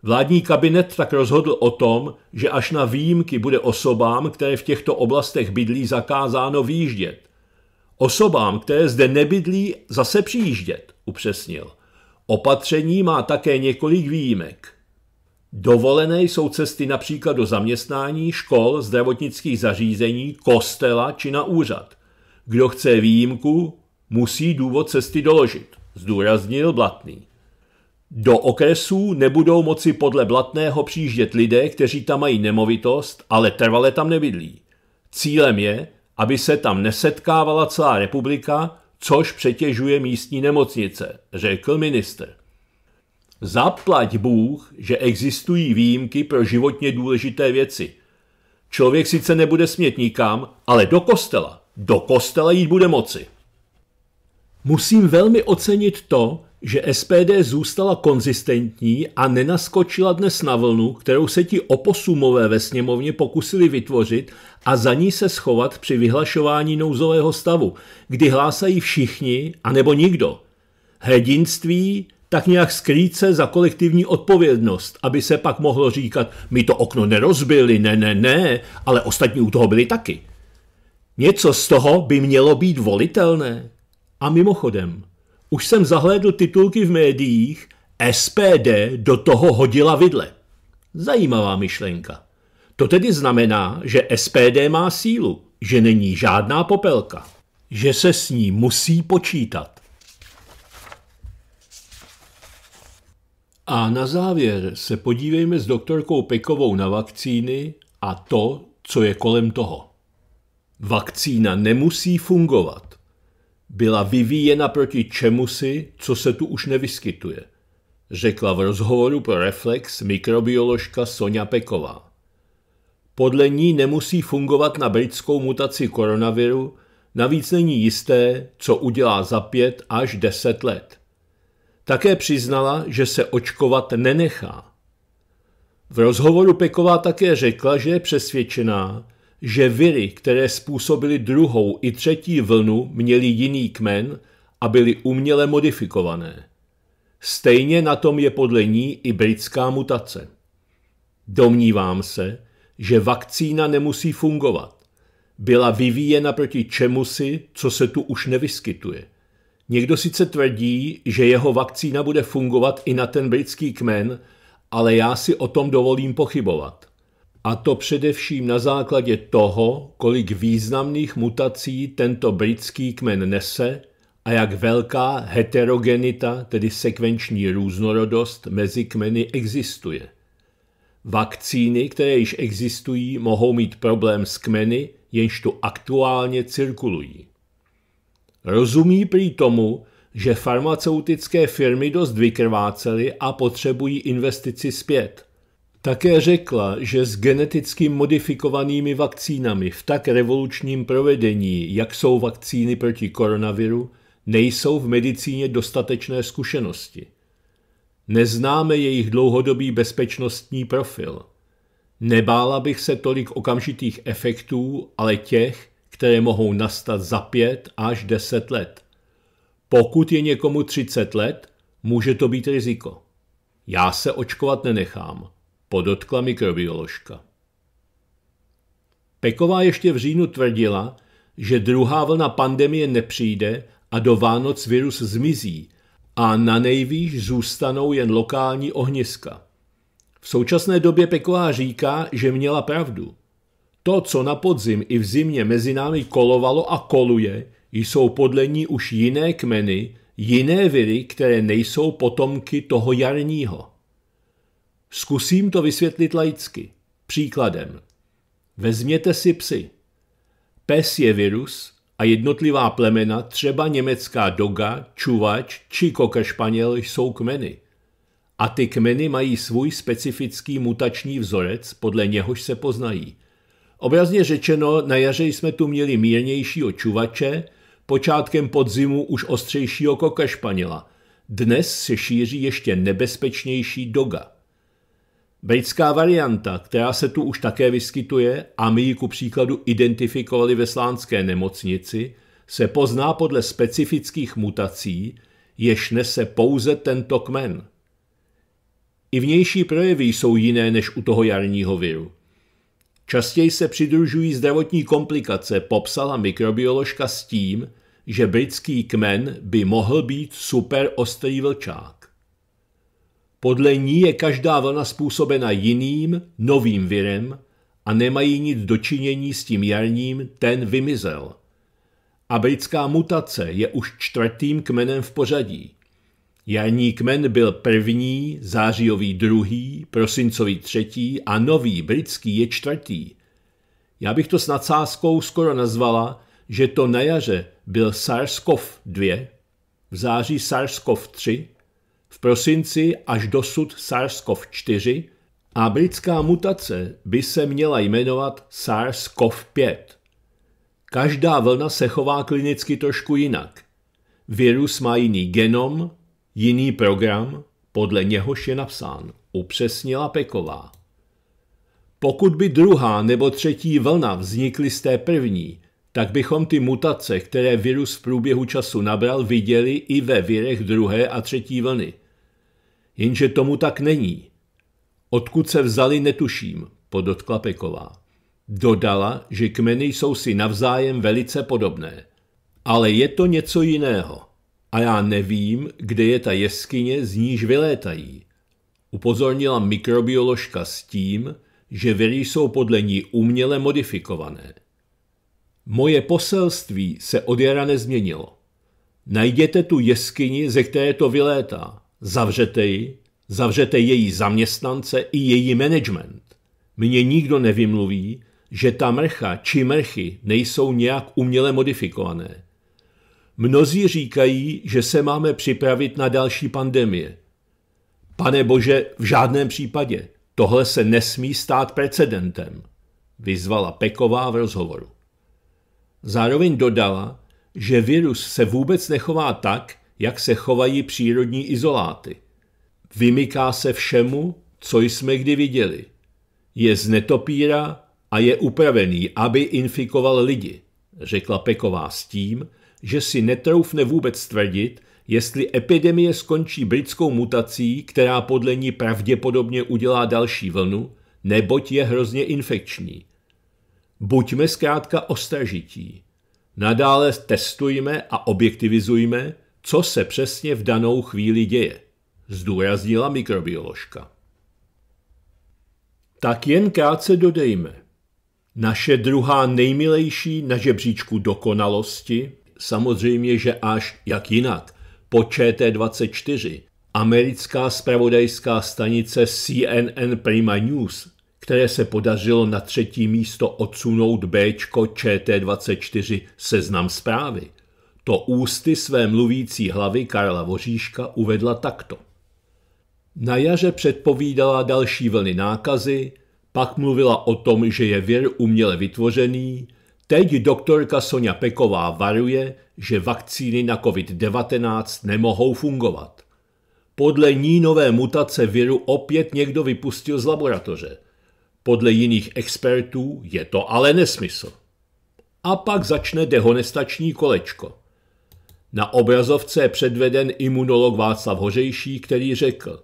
Vládní kabinet tak rozhodl o tom, že až na výjimky bude osobám, které v těchto oblastech bydlí, zakázáno výjíždět. Osobám, které zde nebydlí, zase přijíždět upřesnil. Opatření má také několik výjimek. Dovolené jsou cesty například do zaměstnání, škol, zdravotnických zařízení, kostela či na úřad. Kdo chce výjimku, musí důvod cesty doložit, zdůraznil Blatný. Do okresů nebudou moci podle Blatného přijíždět lidé, kteří tam mají nemovitost, ale trvale tam nebydlí. Cílem je, aby se tam nesetkávala celá republika, což přetěžuje místní nemocnice, řekl minister. Zaplať Bůh, že existují výjimky pro životně důležité věci. Člověk sice nebude smět nikam, ale do kostela. Do kostela jít bude moci. Musím velmi ocenit to, že SPD zůstala konzistentní a nenaskočila dnes na vlnu, kterou se ti oposumové ve sněmovně pokusili vytvořit a za ní se schovat při vyhlašování nouzového stavu, kdy hlásají všichni anebo nikdo. Hrdinství tak nějak skrýt se za kolektivní odpovědnost, aby se pak mohlo říkat, my to okno nerozbili, ne, ne, ne, ale ostatní u toho byli taky. Něco z toho by mělo být volitelné. A mimochodem, už jsem zahlédl titulky v médiích SPD do toho hodila vidle. Zajímavá myšlenka. To tedy znamená, že SPD má sílu, že není žádná popelka, že se s ní musí počítat. A na závěr se podívejme s doktorkou Pekovou na vakcíny a to, co je kolem toho. Vakcína nemusí fungovat byla vyvíjena proti čemusi, co se tu už nevyskytuje, řekla v rozhovoru pro Reflex mikrobioložka Sonja Peková. Podle ní nemusí fungovat na britskou mutaci koronaviru, navíc není jisté, co udělá za pět až deset let. Také přiznala, že se očkovat nenechá. V rozhovoru Peková také řekla, že je přesvědčená, že viry, které způsobily druhou i třetí vlnu, měly jiný kmen a byly uměle modifikované. Stejně na tom je podle ní i britská mutace. Domnívám se, že vakcína nemusí fungovat. Byla vyvíjena proti čemusi, co se tu už nevyskytuje. Někdo sice tvrdí, že jeho vakcína bude fungovat i na ten britský kmen, ale já si o tom dovolím pochybovat a to především na základě toho, kolik významných mutací tento britský kmen nese a jak velká heterogenita, tedy sekvenční různorodost, mezi kmeny existuje. Vakcíny, které již existují, mohou mít problém s kmeny, jenž tu aktuálně cirkulují. Rozumí prý tomu, že farmaceutické firmy dost vykrvácely a potřebují investici zpět. Také řekla, že s geneticky modifikovanými vakcínami v tak revolučním provedení, jak jsou vakcíny proti koronaviru, nejsou v medicíně dostatečné zkušenosti. Neznáme jejich dlouhodobý bezpečnostní profil. Nebála bych se tolik okamžitých efektů, ale těch, které mohou nastat za pět až deset let. Pokud je někomu 30 let, může to být riziko. Já se očkovat nenechám podotkla mikrobioložka. Peková ještě v říjnu tvrdila, že druhá vlna pandemie nepřijde a do Vánoc virus zmizí a na nejvýš zůstanou jen lokální ohniska. V současné době Peková říká, že měla pravdu. To, co na podzim i v zimě mezi námi kolovalo a koluje, jsou podle ní už jiné kmeny, jiné viry, které nejsou potomky toho jarního. Zkusím to vysvětlit laicky. Příkladem. Vezměte si psy. Pes je virus a jednotlivá plemena, třeba německá doga, čuvač či kokašpaněl, jsou kmeny. A ty kmeny mají svůj specifický mutační vzorec, podle něhož se poznají. Obrazně řečeno, na jaře jsme tu měli mírnějšího čuvače, počátkem podzimu už ostřejšího kokašpaněla. Dnes se šíří ještě nebezpečnější doga. Britská varianta, která se tu už také vyskytuje a my ji ku příkladu identifikovali ve slánské nemocnici, se pozná podle specifických mutací, jež nese pouze tento kmen. I vnější projevy jsou jiné než u toho jarního viru. Častěji se přidružují zdravotní komplikace, popsala mikrobioložka s tím, že britský kmen by mohl být superostrý vlčák. Podle ní je každá vlna způsobena jiným, novým virem a nemají nic dočinění s tím jarním, ten vymizel. A britská mutace je už čtvrtým kmenem v pořadí. Jarní kmen byl první, zářijový druhý, prosincový třetí a nový britský je čtvrtý. Já bych to s nadsázkou skoro nazvala, že to na jaře byl SARS-CoV-2, v září SARS-CoV-3 v prosinci až dosud SARS-CoV-4 a britská mutace by se měla jmenovat SARS-CoV-5. Každá vlna se chová klinicky trošku jinak. Virus má jiný genom, jiný program, podle něhož je napsán, upřesnila Peková. Pokud by druhá nebo třetí vlna vznikly z té první, tak bychom ty mutace, které virus v průběhu času nabral, viděli i ve virech druhé a třetí vlny – Jenže tomu tak není. Odkud se vzali, netuším, podotkla Peková. Dodala, že kmeny jsou si navzájem velice podobné. Ale je to něco jiného. A já nevím, kde je ta jeskyně, z níž vylétají. Upozornila mikrobioložka s tím, že viry jsou podle ní uměle modifikované. Moje poselství se od jara nezměnilo. Najděte tu jeskyni, ze které to vylétá. Zavřete ji, zavřete její zaměstnance i její management. Mně nikdo nevymluví, že ta mrcha či mrchy nejsou nějak uměle modifikované. Mnozí říkají, že se máme připravit na další pandemie. Pane Bože, v žádném případě. Tohle se nesmí stát precedentem, vyzvala Peková v rozhovoru. Zároveň dodala, že virus se vůbec nechová tak, jak se chovají přírodní izoláty. Vymyká se všemu, co jsme kdy viděli. Je z netopíra a je upravený, aby infikoval lidi, řekla Peková s tím, že si netroufne vůbec tvrdit, jestli epidemie skončí britskou mutací, která podle ní pravděpodobně udělá další vlnu, neboť je hrozně infekční. Buďme zkrátka ostražití. Nadále testujme a objektivizujme, co se přesně v danou chvíli děje, zdůraznila mikrobioložka. Tak jen krátce dodejme. Naše druhá nejmilejší na žebříčku dokonalosti, samozřejmě, že až jak jinak, po ČT24, americká spravodajská stanice CNN Prima News, které se podařilo na třetí místo odsunout Bčko ČT24 seznam zprávy, to ústy své mluvící hlavy Karla Voříška uvedla takto. Na jaře předpovídala další vlny nákazy, pak mluvila o tom, že je vir uměle vytvořený, teď doktorka Sonja Peková varuje, že vakcíny na COVID-19 nemohou fungovat. Podle ní nové mutace viru opět někdo vypustil z laboratoře. Podle jiných expertů je to ale nesmysl. A pak začne dehonestační kolečko – na obrazovce je předveden imunolog Václav Hořejší, který řekl,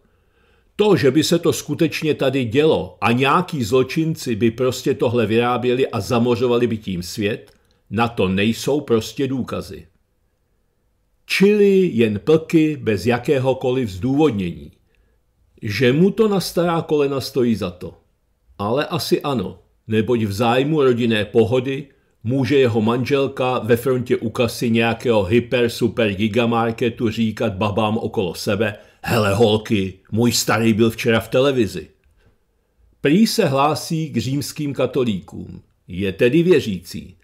to, že by se to skutečně tady dělo a nějaký zločinci by prostě tohle vyráběli a zamořovali by tím svět, na to nejsou prostě důkazy. Čili jen plky bez jakéhokoliv zdůvodnění. Že mu to na stará kolena stojí za to. Ale asi ano, neboť v zájmu rodinné pohody Může jeho manželka ve frontě u kasy nějakého hyper super gigamarketu říkat babám okolo sebe Hele holky, můj starý byl včera v televizi. Prý se hlásí k římským katolíkům. Je tedy věřící.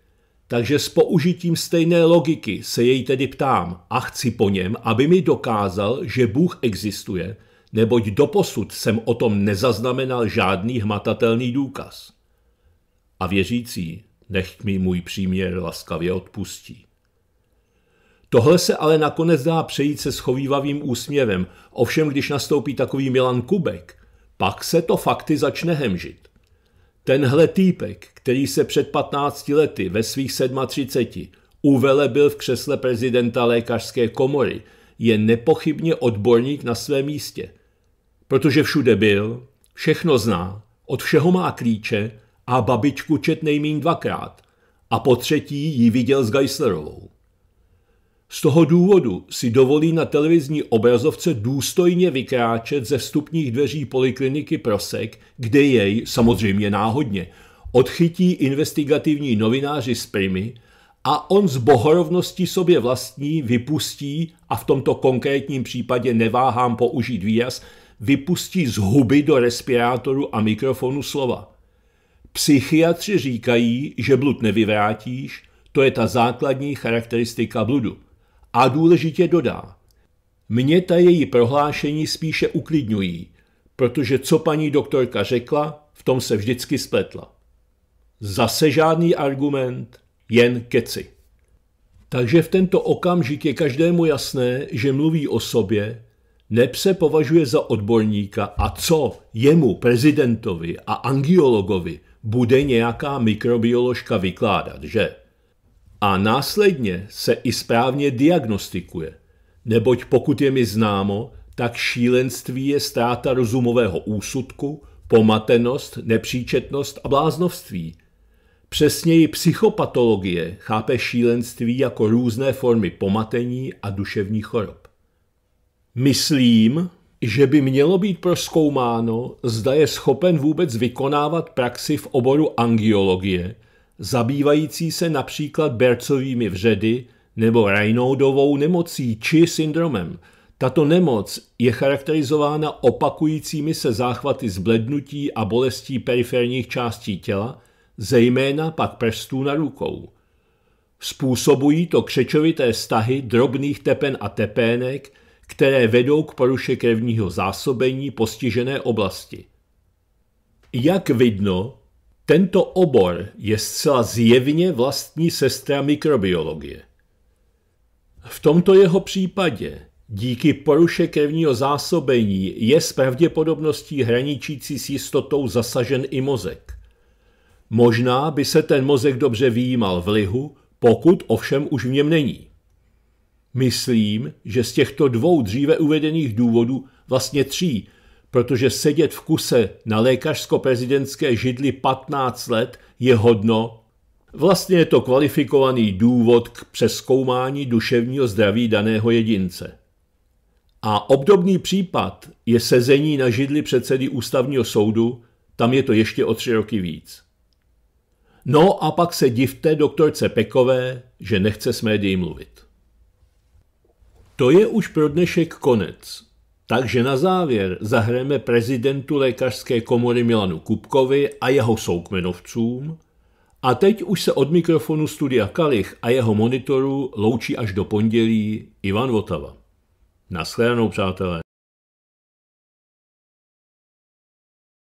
Takže s použitím stejné logiky se jej tedy ptám a chci po něm, aby mi dokázal, že Bůh existuje, neboť doposud jsem o tom nezaznamenal žádný hmatatelný důkaz. A věřící, nech mi můj příměr laskavě odpustí. Tohle se ale nakonec dá přejít se schovývavým úsměvem, ovšem když nastoupí takový Milan Kubek, pak se to fakty začne hemžit. Tenhle týpek, který se před 15 lety ve svých 37 uvelebil v křesle prezidenta lékařské komory, je nepochybně odborník na svém místě. Protože všude byl, všechno zná, od všeho má klíče a babičku čet nejmín dvakrát a po třetí ji viděl s Geislerovou. Z toho důvodu si dovolí na televizní obrazovce důstojně vykráčet ze vstupních dveří polikliniky Prosek, kde jej, samozřejmě náhodně, odchytí investigativní novináři z Primy a on z bohorovnosti sobě vlastní vypustí, a v tomto konkrétním případě neváhám použít výraz, vypustí z huby do respirátoru a mikrofonu slova. Psychiatři říkají, že blud nevyvrátíš, to je ta základní charakteristika bludu. A důležitě dodá, mě ta její prohlášení spíše uklidňují, protože co paní doktorka řekla, v tom se vždycky spletla. Zase žádný argument, jen keci. Takže v tento okamžik je každému jasné, že mluví o sobě, nepse se považuje za odborníka a co jemu, prezidentovi a angiologovi, bude nějaká mikrobioložka vykládat, že? A následně se i správně diagnostikuje, neboť pokud je mi známo, tak šílenství je ztráta rozumového úsudku, pomatenost, nepříčetnost a bláznovství. Přesněji psychopatologie chápe šílenství jako různé formy pomatení a duševních chorob. Myslím, že by mělo být proskoumáno, zda je schopen vůbec vykonávat praxi v oboru angiologie, zabývající se například bercovými vředy nebo Raynaudovou nemocí či syndromem. Tato nemoc je charakterizována opakujícími se záchvaty zblednutí a bolestí periferních částí těla, zejména pak prstů na rukou. Způsobují to křečovité stahy drobných tepen a tepének, které vedou k poruše krevního zásobení postižené oblasti. Jak vidno, tento obor je zcela zjevně vlastní sestra mikrobiologie. V tomto jeho případě díky poruše krevního zásobení je s pravděpodobností hraničící s jistotou zasažen i mozek. Možná by se ten mozek dobře výjímal v lihu, pokud ovšem už v něm není. Myslím, že z těchto dvou dříve uvedených důvodů, vlastně tří, protože sedět v kuse na lékařsko-prezidentské židli 15 let je hodno, vlastně je to kvalifikovaný důvod k přeskoumání duševního zdraví daného jedince. A obdobný případ je sezení na židli předsedy ústavního soudu, tam je to ještě o tři roky víc. No a pak se divte doktorce Pekové, že nechce s médií mluvit. To je už pro dnešek konec. Takže na závěr zahrajeme prezidentu lékařské komory Milanu Kupkovi a jeho soukmenovcům. A teď už se od mikrofonu studia Kalich a jeho monitoru loučí až do pondělí Ivan Votava. Naschledanou, přátelé.